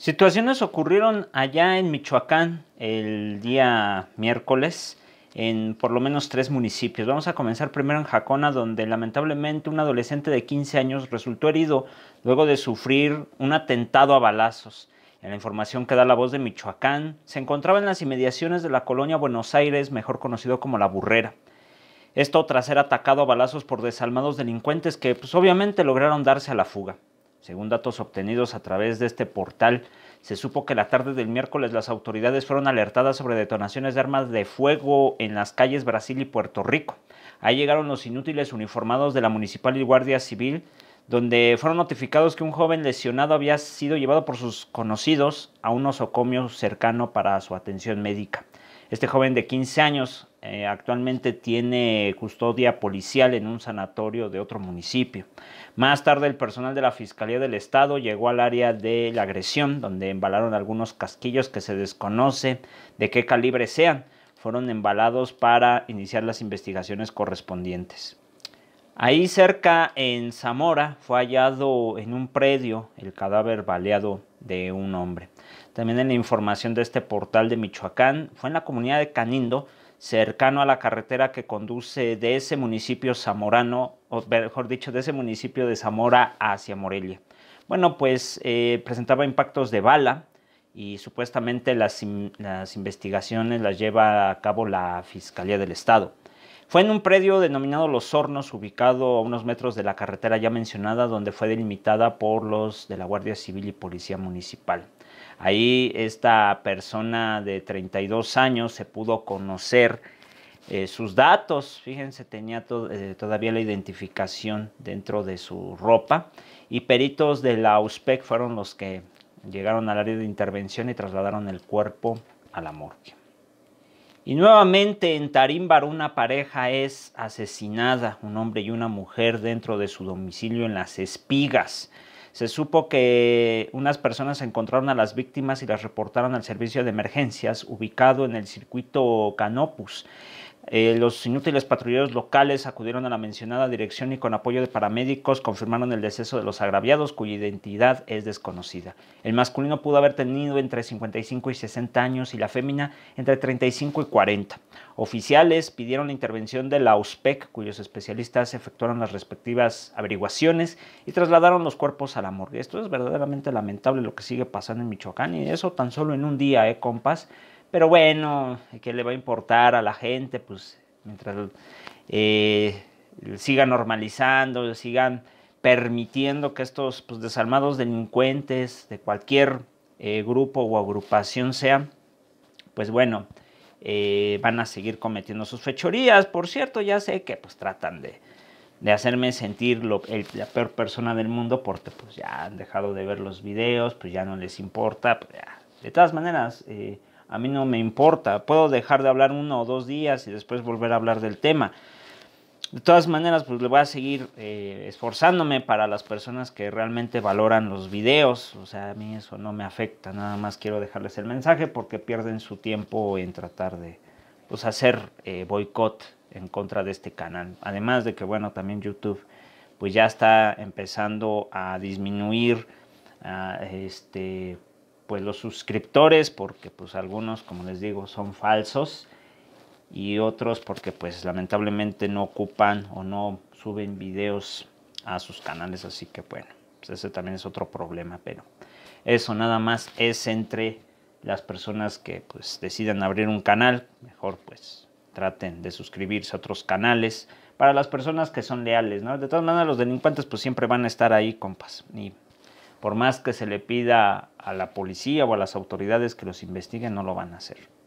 Situaciones ocurrieron allá en Michoacán el día miércoles en por lo menos tres municipios. Vamos a comenzar primero en Jacona, donde lamentablemente un adolescente de 15 años resultó herido luego de sufrir un atentado a balazos. En la información que da la voz de Michoacán, se encontraba en las inmediaciones de la colonia Buenos Aires, mejor conocido como La Burrera. Esto tras ser atacado a balazos por desalmados delincuentes que pues, obviamente lograron darse a la fuga. Según datos obtenidos a través de este portal, se supo que la tarde del miércoles las autoridades fueron alertadas sobre detonaciones de armas de fuego en las calles Brasil y Puerto Rico. Ahí llegaron los inútiles uniformados de la Municipal y Guardia Civil, donde fueron notificados que un joven lesionado había sido llevado por sus conocidos a un osocomio cercano para su atención médica. Este joven de 15 años eh, actualmente tiene custodia policial en un sanatorio de otro municipio. Más tarde el personal de la Fiscalía del Estado llegó al área de la agresión, donde embalaron algunos casquillos que se desconoce de qué calibre sean. Fueron embalados para iniciar las investigaciones correspondientes. Ahí cerca en Zamora fue hallado en un predio el cadáver baleado de un hombre. También en la información de este portal de Michoacán fue en la comunidad de Canindo, cercano a la carretera que conduce de ese municipio zamorano, o mejor dicho, de ese municipio de Zamora hacia Morelia. Bueno, pues eh, presentaba impactos de bala y supuestamente las investigaciones las lleva a cabo la Fiscalía del Estado. Fue en un predio denominado Los Hornos, ubicado a unos metros de la carretera ya mencionada, donde fue delimitada por los de la Guardia Civil y Policía Municipal. Ahí esta persona de 32 años se pudo conocer eh, sus datos, fíjense, tenía eh, todavía la identificación dentro de su ropa y peritos de la USPEC fueron los que llegaron al área de intervención y trasladaron el cuerpo a la morgue. Y nuevamente en Tarímbar una pareja es asesinada, un hombre y una mujer dentro de su domicilio en las espigas. Se supo que unas personas encontraron a las víctimas y las reportaron al servicio de emergencias ubicado en el circuito Canopus. Eh, los inútiles patrulleros locales acudieron a la mencionada dirección y con apoyo de paramédicos confirmaron el deceso de los agraviados cuya identidad es desconocida. El masculino pudo haber tenido entre 55 y 60 años y la fémina entre 35 y 40. Oficiales pidieron la intervención de la USPEC, cuyos especialistas efectuaron las respectivas averiguaciones y trasladaron los cuerpos a la morgue. Esto es verdaderamente lamentable lo que sigue pasando en Michoacán y eso tan solo en un día, ¿eh, compas? Pero bueno, ¿qué le va a importar a la gente? Pues mientras eh, sigan normalizando, sigan permitiendo que estos pues, desalmados delincuentes de cualquier eh, grupo o agrupación sean, pues bueno, eh, van a seguir cometiendo sus fechorías. Por cierto, ya sé que pues tratan de, hacerme sentir la peor persona del mundo porque pues ya han dejado de ver los videos, pues ya no les importa. Pues, de todas maneras, a mí no me importa, puedo dejar de hablar uno o dos días y después volver a hablar del tema. De todas maneras, pues le voy a seguir eh, esforzándome para las personas que realmente valoran los videos. O sea, a mí eso no me afecta. Nada más quiero dejarles el mensaje porque pierden su tiempo en tratar de pues, hacer eh, boicot en contra de este canal. Además de que, bueno, también YouTube pues ya está empezando a disminuir ah, este, pues los suscriptores, porque pues algunos, como les digo, son falsos y otros porque pues lamentablemente no ocupan o no suben videos a sus canales, así que bueno, pues ese también es otro problema, pero eso nada más es entre las personas que pues decidan abrir un canal, mejor pues traten de suscribirse a otros canales para las personas que son leales, ¿no? De todas maneras los delincuentes pues siempre van a estar ahí, compas, y por más que se le pida a la policía o a las autoridades que los investiguen, no lo van a hacer.